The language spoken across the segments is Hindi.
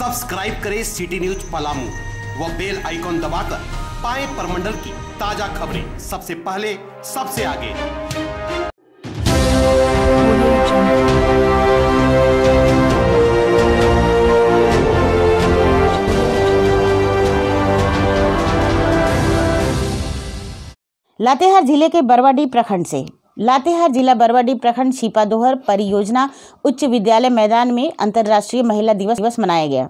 सब्सक्राइब करें सिटी न्यूज पलामू व बेल आइकॉन दबाकर पाए परमंडल की ताजा खबरें सबसे पहले सबसे आगे लातेहार जिले के बरवाडी प्रखंड से लातेहार जिला बरवाडी प्रखंड दोहर परियोजना उच्च विद्यालय मैदान में अंतर्राष्ट्रीय महिला दिवस दिवस मनाया गया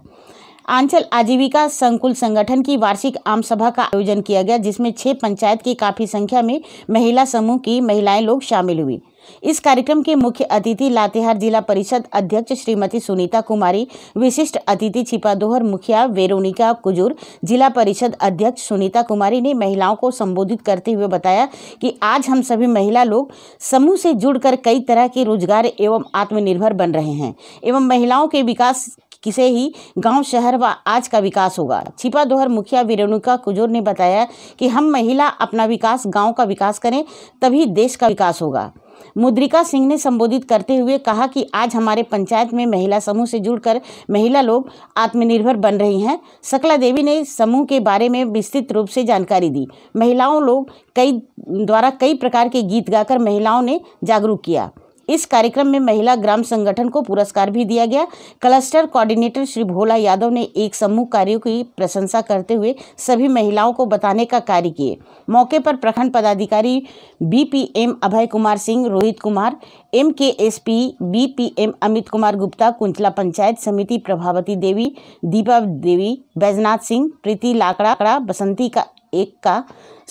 आंचल आजीविका संकुल संगठन की वार्षिक आम सभा का आयोजन किया गया जिसमें छह पंचायत की काफ़ी संख्या में महिला समूह की महिलाएं लोग शामिल हुई इस कार्यक्रम के मुख्य अतिथि लातेहार जिला परिषद अध्यक्ष श्रीमती सुनीता कुमारी विशिष्ट अतिथि छिपा दोहर मुखिया वेरोनिका कुजूर जिला परिषद अध्यक्ष सुनीता कुमारी ने महिलाओं को संबोधित करते हुए बताया कि आज हम सभी महिला लोग समूह से जुड़कर कई तरह के रोजगार एवं आत्मनिर्भर बन रहे हैं एवं महिलाओं के विकास किसे ही गांव शहर व आज का विकास होगा छिपा दोहर मुखिया वीरणुका कुजोर ने बताया कि हम महिला अपना विकास गाँव का विकास करें तभी देश का विकास होगा मुद्रिका सिंह ने संबोधित करते हुए कहा कि आज हमारे पंचायत में महिला समूह से जुड़कर महिला लोग आत्मनिर्भर बन रही हैं सकला देवी ने समूह के बारे में विस्तृत रूप से जानकारी दी महिलाओं लोग कई द्वारा कई प्रकार के गीत गाकर महिलाओं ने जागरूक किया इस कार्यक्रम में महिला ग्राम संगठन को पुरस्कार भी दिया गया क्लस्टर कोऑर्डिनेटर श्री भोला यादव ने एक समूह कार्यों की प्रशंसा करते हुए सभी महिलाओं को बताने का कार्य किए मौके पर प्रखंड पदाधिकारी BPM Abhay Kumar Singh Rohit Kumar M K S P B P M Amit Kumar Gupta Kunchala panchayat samiti Prabhavati देवी दीपा देवी बैजनाथ सिंह प्रीति लाकड़ा बसंती का एक का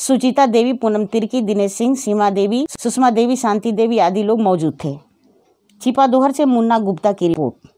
सुचिता देवी पूनम तिर्की दिनेश सिंह सीमा देवी सुषमा देवी शांति देवी आदि लोग मौजूद थे छिपा दोहर से मुन्ना गुप्ता की रिपोर्ट